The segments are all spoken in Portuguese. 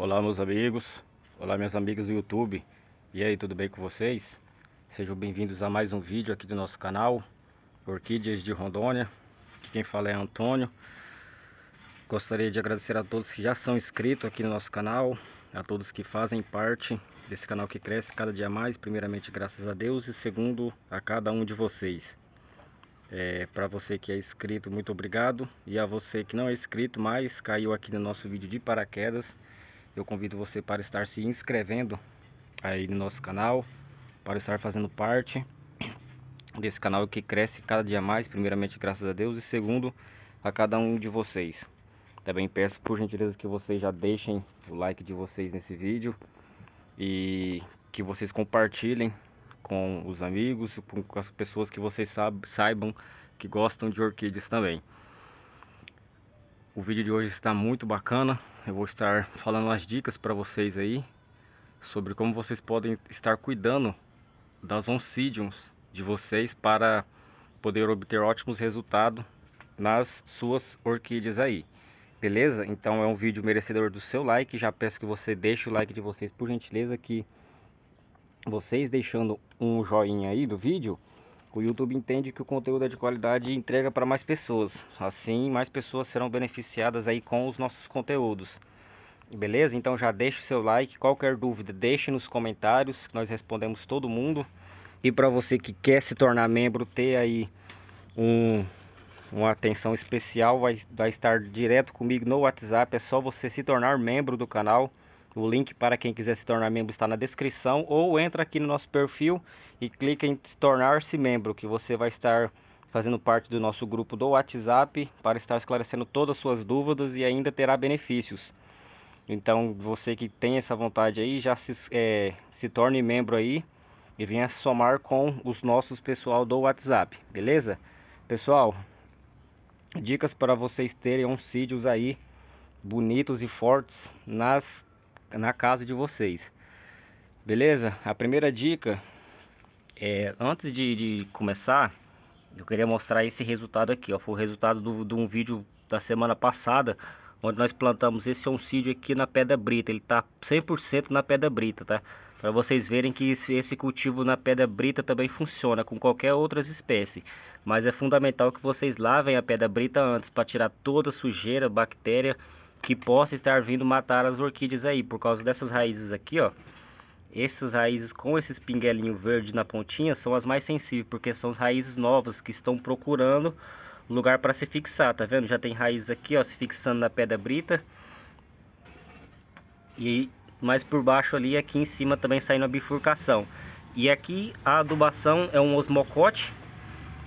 Olá meus amigos, olá minhas amigas do YouTube E aí, tudo bem com vocês? Sejam bem-vindos a mais um vídeo aqui do nosso canal Orquídeas de Rondônia Quem fala é Antônio Gostaria de agradecer a todos que já são inscritos aqui no nosso canal A todos que fazem parte desse canal que cresce cada dia mais Primeiramente graças a Deus e segundo a cada um de vocês é, para você que é inscrito, muito obrigado. E a você que não é inscrito, mas caiu aqui no nosso vídeo de paraquedas, eu convido você para estar se inscrevendo aí no nosso canal, para estar fazendo parte desse canal que cresce cada dia mais, primeiramente graças a Deus e segundo a cada um de vocês. Também peço por gentileza que vocês já deixem o like de vocês nesse vídeo e que vocês compartilhem com os amigos, com as pessoas que vocês saibam que gostam de orquídeas também. O vídeo de hoje está muito bacana. Eu vou estar falando as dicas para vocês aí sobre como vocês podem estar cuidando das oncidiums de vocês para poder obter ótimos resultados nas suas orquídeas aí. Beleza? Então é um vídeo merecedor do seu like. Já peço que você deixe o like de vocês por gentileza que vocês deixando um joinha aí do vídeo o YouTube entende que o conteúdo é de qualidade e entrega para mais pessoas. Assim, mais pessoas serão beneficiadas aí com os nossos conteúdos. Beleza? Então já deixe o seu like. Qualquer dúvida, deixe nos comentários, que nós respondemos todo mundo. E para você que quer se tornar membro, ter aí um, uma atenção especial, vai, vai estar direto comigo no WhatsApp. É só você se tornar membro do canal. O link para quem quiser se tornar membro está na descrição ou entra aqui no nosso perfil e clica em se tornar-se membro, que você vai estar fazendo parte do nosso grupo do WhatsApp para estar esclarecendo todas as suas dúvidas e ainda terá benefícios. Então, você que tem essa vontade aí, já se, é, se torne membro aí e venha somar com os nossos pessoal do WhatsApp, beleza? Pessoal, dicas para vocês terem oncídios aí bonitos e fortes nas na casa de vocês. Beleza? A primeira dica é, antes de, de, começar, eu queria mostrar esse resultado aqui. Ó, foi o resultado do, de um vídeo da semana passada, onde nós plantamos esse oncídio aqui na pedra brita. Ele está 100% na pedra brita, tá? Para vocês verem que esse, cultivo na pedra brita também funciona com qualquer outras espécie. Mas é fundamental que vocês lavem a pedra brita antes para tirar toda sujeira, bactéria que possa estar vindo matar as orquídeas aí por causa dessas raízes aqui, ó. Essas raízes com esses pinguelinho verde na pontinha são as mais sensíveis, porque são as raízes novas que estão procurando lugar para se fixar, tá vendo? Já tem raiz aqui, ó, se fixando na pedra brita. E mais por baixo ali, aqui em cima também saindo a bifurcação. E aqui a adubação é um osmocote,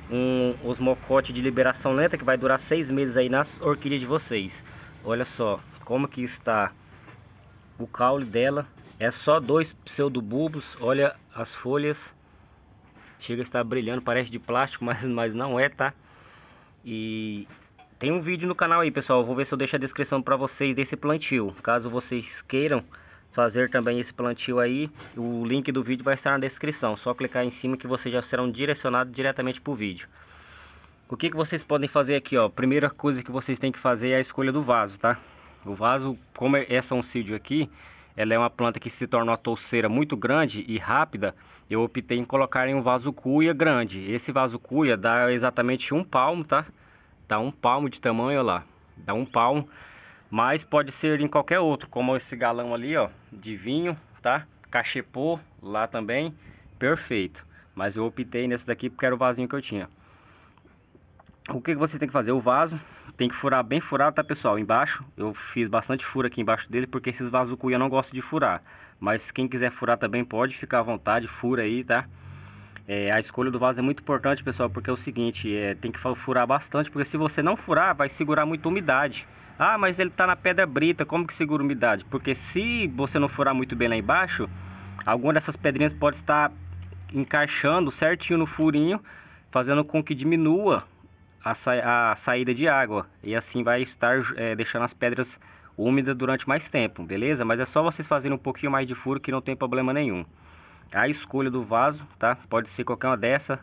um osmocote de liberação lenta que vai durar seis meses aí nas orquídeas de vocês. Olha só como que está o caule dela. É só dois pseudobulbos. Olha as folhas. Chega a estar brilhando, parece de plástico, mas, mas não é, tá? E tem um vídeo no canal aí, pessoal. vou ver se eu deixo a descrição para vocês desse plantio. Caso vocês queiram fazer também esse plantio aí, o link do vídeo vai estar na descrição. Só clicar em cima que vocês já serão direcionados diretamente para o vídeo. O que, que vocês podem fazer aqui, ó? Primeira coisa que vocês têm que fazer é a escolha do vaso, tá? O vaso, como é, essa oncídio é aqui, ela é uma planta que se torna uma touceira muito grande e rápida, eu optei em colocar em um vaso cuia grande. Esse vaso cuia dá exatamente um palmo, tá? Dá um palmo de tamanho, lá. Dá um palmo, mas pode ser em qualquer outro, como esse galão ali, ó, de vinho, tá? Cachepô, lá também, perfeito. Mas eu optei nesse daqui porque era o vasinho que eu tinha o que, você tem que fazer? O vaso tem que furar bem furado, tá pessoal? Embaixo, eu fiz bastante furo aqui embaixo dele, porque esses vasos cuia eu não gosto de furar. Mas quem quiser furar também pode, ficar à vontade, fura aí, tá? É, a escolha do vaso é muito importante, pessoal, porque é o seguinte, é, tem que furar bastante, porque se você não furar, vai segurar muito umidade. Ah, mas ele tá na pedra brita, como que segura umidade? Porque se você não furar muito bem lá embaixo, alguma dessas pedrinhas pode estar encaixando certinho no furinho, fazendo com que diminua a, sa a saída de água e assim vai estar é, deixando as pedras úmidas durante mais tempo, beleza? Mas é só vocês fazerem um pouquinho mais de furo que não tem problema nenhum. A escolha do vaso, tá? Pode ser qualquer uma dessa,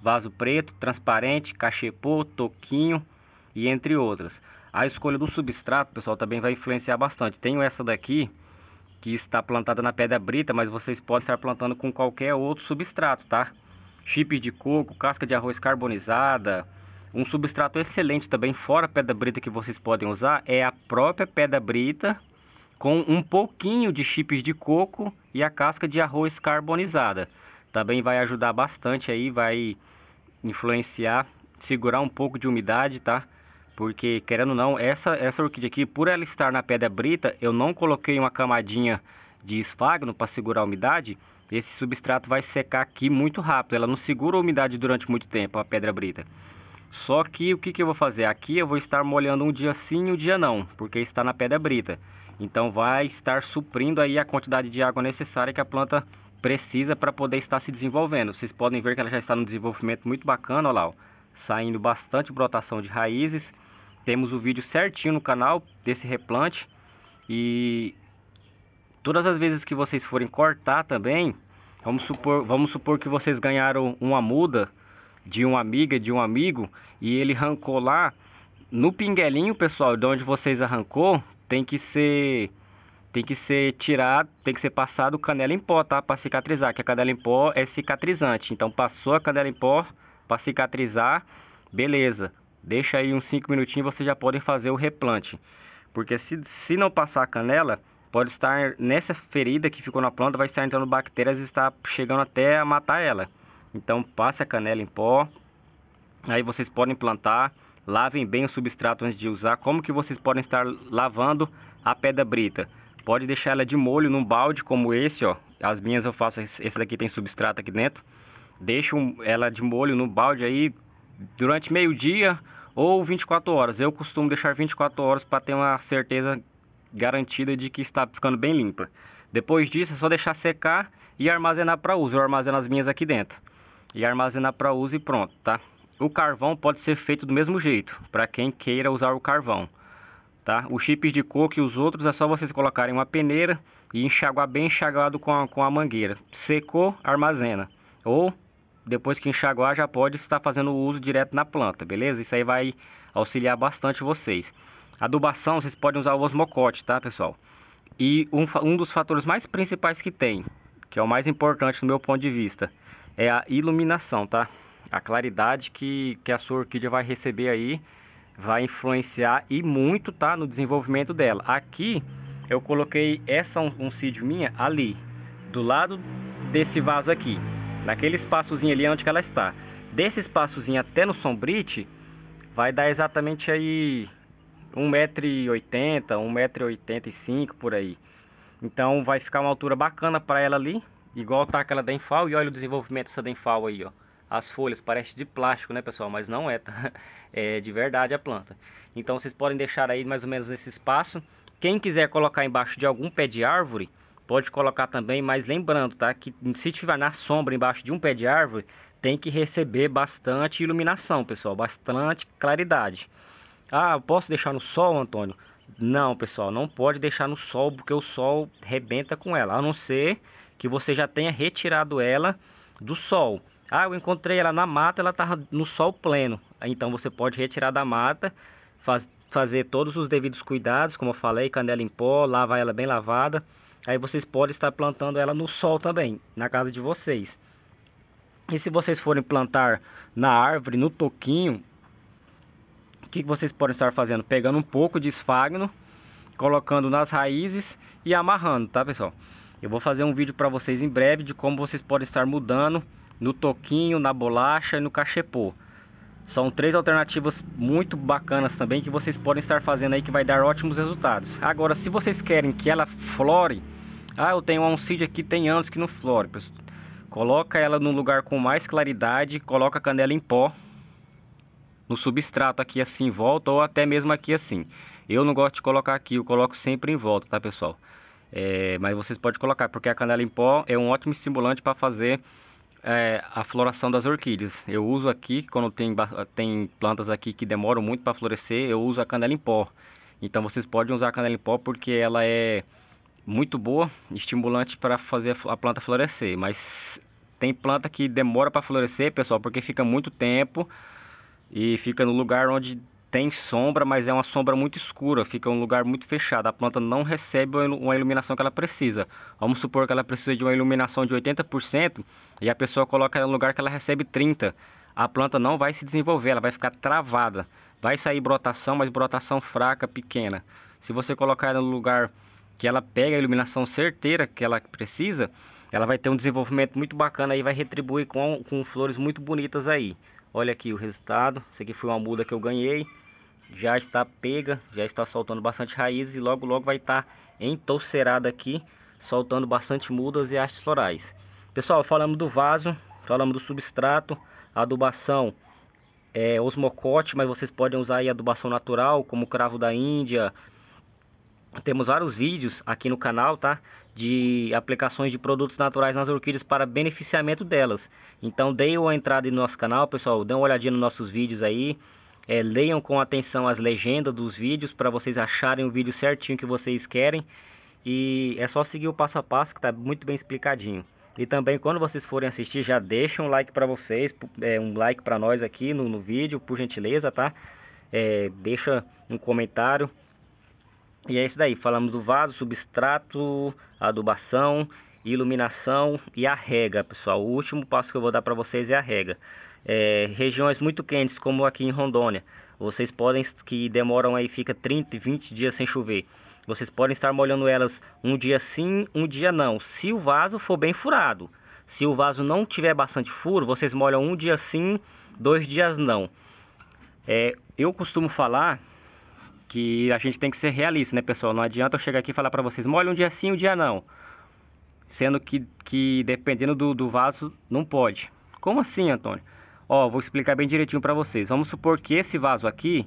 vaso preto, transparente, cachepô, toquinho e entre outras. A escolha do substrato, pessoal, também vai influenciar bastante. Tenho essa daqui que está plantada na pedra brita, mas vocês podem estar plantando com qualquer outro substrato, tá? Chip de coco, casca de arroz carbonizada, um substrato excelente também, fora a pedra brita que vocês podem usar, é a própria pedra brita com um pouquinho de chips de coco e a casca de arroz carbonizada. Também vai ajudar bastante aí, vai influenciar, segurar um pouco de umidade, tá? Porque querendo ou não, essa essa orquídea aqui, por ela estar na pedra brita, eu não coloquei uma camadinha de esfagno para segurar a umidade, esse substrato vai secar aqui muito rápido. Ela não segura a umidade durante muito tempo, a pedra brita. Só que o que, que eu vou fazer? Aqui eu vou estar molhando um dia sim e um dia não, porque está na pedra brita. Então vai estar suprindo aí a quantidade de água necessária que a planta precisa para poder estar se desenvolvendo. Vocês podem ver que ela já está no desenvolvimento muito bacana, olha lá, ó, saindo bastante brotação de raízes. Temos o vídeo certinho no canal desse replante e todas as vezes que vocês forem cortar também, vamos supor, vamos supor que vocês ganharam uma muda de uma amiga, de um amigo, e ele arrancou lá no pinguelinho, pessoal, de onde vocês arrancou, tem que ser tem que ser tirado, tem que ser passado canela em pó, tá? Para cicatrizar, que a canela em pó é cicatrizante. Então passou a canela em pó para cicatrizar, beleza. Deixa aí uns 5 minutinhos, vocês já podem fazer o replante. Porque se, se não passar a canela, pode estar nessa ferida que ficou na planta, vai estar entrando bactérias e está chegando até a matar ela. Então passe a canela em pó. Aí vocês podem plantar, lavem bem o substrato antes de usar. Como que vocês podem estar lavando a pedra brita? Pode deixar ela de molho num balde como esse, ó. As minhas eu faço, esse daqui tem substrato aqui dentro. Deixo ela de molho no balde aí durante meio dia ou 24 horas. Eu costumo deixar 24 horas para ter uma certeza garantida de que está ficando bem limpa. Depois disso é só deixar secar e armazenar para uso. Eu armazeno as minhas aqui dentro e armazenar para uso e pronto, tá? O carvão pode ser feito do mesmo jeito, para quem queira usar o carvão, tá? Os chips de coco e os outros é só vocês colocarem uma peneira e enxaguar bem enxaguado com a, com a mangueira. Secou, armazena. Ou depois que enxaguar já pode estar fazendo o uso direto na planta, beleza? Isso aí vai auxiliar bastante vocês. Adubação, vocês podem usar o osmocote, tá, pessoal? E um, um dos fatores mais principais que tem, que é o mais importante no meu ponto de vista, é a iluminação, tá? A claridade que, que a sua orquídea vai receber aí vai influenciar e muito, tá? No desenvolvimento dela. Aqui eu coloquei essa oncídio minha ali, do lado desse vaso aqui, naquele espaçozinho ali onde ela está. Desse espaçozinho até no sombrite, vai dar exatamente aí 1,80m, 1,85m por aí. Então vai ficar uma altura bacana para ela ali, Igual tá aquela Denfal e olha o desenvolvimento dessa Denfal aí, ó. As folhas parecem de plástico, né, pessoal? Mas não é, tá? É de verdade a planta. Então vocês podem deixar aí mais ou menos nesse espaço. Quem quiser colocar embaixo de algum pé de árvore, pode colocar também, mas lembrando, tá? Que se tiver na sombra embaixo de um pé de árvore, tem que receber bastante iluminação, pessoal, bastante claridade. Ah, posso deixar no sol, Antônio? Não, pessoal, não pode deixar no sol porque o sol rebenta com ela, a não ser que você já tenha retirado ela do sol. Ah, eu encontrei ela na mata, ela estava no sol pleno. Então você pode retirar da mata, faz, fazer todos os devidos cuidados, como eu falei, canela em pó, lavar ela bem lavada. Aí vocês podem estar plantando ela no sol também, na casa de vocês. E se vocês forem plantar na árvore, no toquinho, o que vocês podem estar fazendo? Pegando um pouco de esfagno, colocando nas raízes e amarrando, tá pessoal? Eu vou fazer um vídeo para vocês em breve de como vocês podem estar mudando no toquinho, na bolacha e no cachepô. São três alternativas muito bacanas também que vocês podem estar fazendo aí que vai dar ótimos resultados. Agora, se vocês querem que ela flore, ah, eu tenho um oncídio aqui, tem anos que não flore, pessoal. Coloca ela num lugar com mais claridade, coloca a canela em pó no substrato aqui assim em volta ou até mesmo aqui assim. Eu não gosto de colocar aqui, eu coloco sempre em volta, tá, pessoal? É, mas vocês podem colocar, porque a canela em pó é um ótimo estimulante para fazer é, a floração das orquídeas. Eu uso aqui, quando tem, tem plantas aqui que demoram muito para florescer, eu uso a canela em pó. Então vocês podem usar a canela em pó porque ela é muito boa, estimulante para fazer a planta florescer. Mas tem planta que demora para florescer, pessoal, porque fica muito tempo e fica no lugar onde tem sombra, mas é uma sombra muito escura, fica um lugar muito fechado. A planta não recebe uma iluminação que ela precisa. Vamos supor que ela precisa de uma iluminação de 80% e a pessoa coloca ela no lugar que ela recebe 30. A planta não vai se desenvolver, ela vai ficar travada. Vai sair brotação, mas brotação fraca, pequena. Se você colocar ela no lugar que ela pega a iluminação certeira que ela precisa, ela vai ter um desenvolvimento muito bacana e vai retribuir com, com flores muito bonitas aí. Olha aqui o resultado. Isso aqui foi uma muda que eu ganhei já está pega, já está soltando bastante raízes e logo logo vai estar tá aqui, soltando bastante mudas e hastes florais. Pessoal, falamos do vaso, falamos do substrato, adubação, é, osmocote, mas vocês podem usar aí adubação natural, como cravo da Índia. Temos vários vídeos aqui no canal, tá? De aplicações de produtos naturais nas orquídeas para beneficiamento delas. Então, deem uma entrada no nosso canal, pessoal. Dê uma olhadinha nos nossos vídeos aí. É, leiam com atenção as legendas dos vídeos para vocês acharem o vídeo certinho que vocês querem. E é só seguir o passo a passo que está muito bem explicadinho. E também quando vocês forem assistir, já deixa um like para vocês, é, um like para nós aqui no, no, vídeo, por gentileza, tá? É, deixa um comentário. E é isso daí, falamos do vaso, substrato, adubação iluminação e a rega, pessoal. O último passo que eu vou dar para vocês é a rega. É, regiões muito quentes, como aqui em Rondônia, vocês podem que demoram aí fica 30, 20 dias sem chover. Vocês podem estar molhando elas um dia sim, um dia não, se o vaso for bem furado. Se o vaso não tiver bastante furo, vocês molham um dia sim, dois dias não. É, eu costumo falar que a gente tem que ser realista, né, pessoal? Não adianta eu chegar aqui e falar para vocês, molha um dia sim, um dia não sendo que, que dependendo do, do vaso não pode. Como assim, Antônio? Ó, vou explicar bem direitinho para vocês. Vamos supor que esse vaso aqui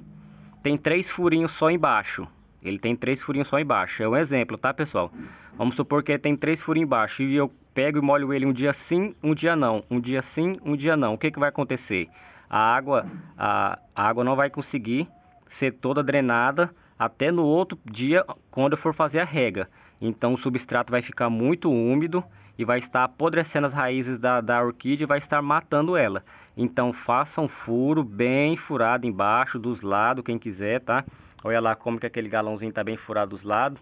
tem três furinhos só embaixo. Ele tem três furinhos só embaixo. É um exemplo, tá, pessoal? Vamos supor que ele tem três furinhos embaixo e eu pego e molho ele um dia sim, um dia não, um dia sim, um dia não. O que, que vai acontecer? A água, a, a água não vai conseguir ser toda drenada até no outro dia quando eu for fazer a rega. Então o substrato vai ficar muito úmido e vai estar apodrecendo as raízes da, da orquídea e vai estar matando ela. Então faça um furo bem furado embaixo, dos lados, quem quiser, tá? Olha lá como que aquele galãozinho tá bem furado dos lados.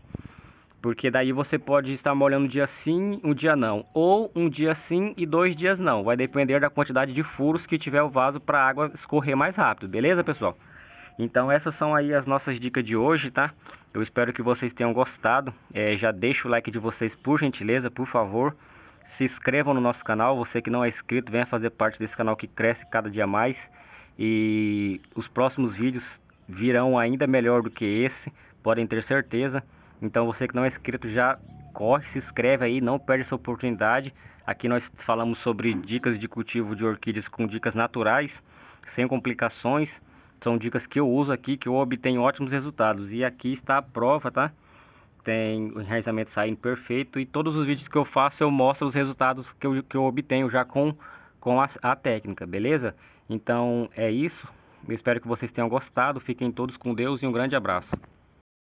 Porque daí você pode estar molhando um dia sim, um dia não. Ou um dia sim e dois dias não. Vai depender da quantidade de furos que tiver o vaso para a água escorrer mais rápido, beleza, pessoal? Então essas são aí as nossas dicas de hoje, tá? Eu espero que vocês tenham gostado. É, já deixa o like de vocês por gentileza, por favor. Se inscrevam no nosso canal. Você que não é inscrito, venha fazer parte desse canal que cresce cada dia mais. E os próximos vídeos virão ainda melhor do que esse, podem ter certeza. Então você que não é inscrito já corre, se inscreve aí, não perde essa oportunidade. Aqui nós falamos sobre dicas de cultivo de orquídeas com dicas naturais, sem complicações. São dicas que eu uso aqui, que eu obtenho ótimos resultados. E aqui está a prova, tá? Tem o enraizamento saindo perfeito. E todos os vídeos que eu faço, eu mostro os resultados que eu, que eu obtenho já com, com a, a técnica, beleza? Então, é isso. Eu espero que vocês tenham gostado. Fiquem todos com Deus e um grande abraço.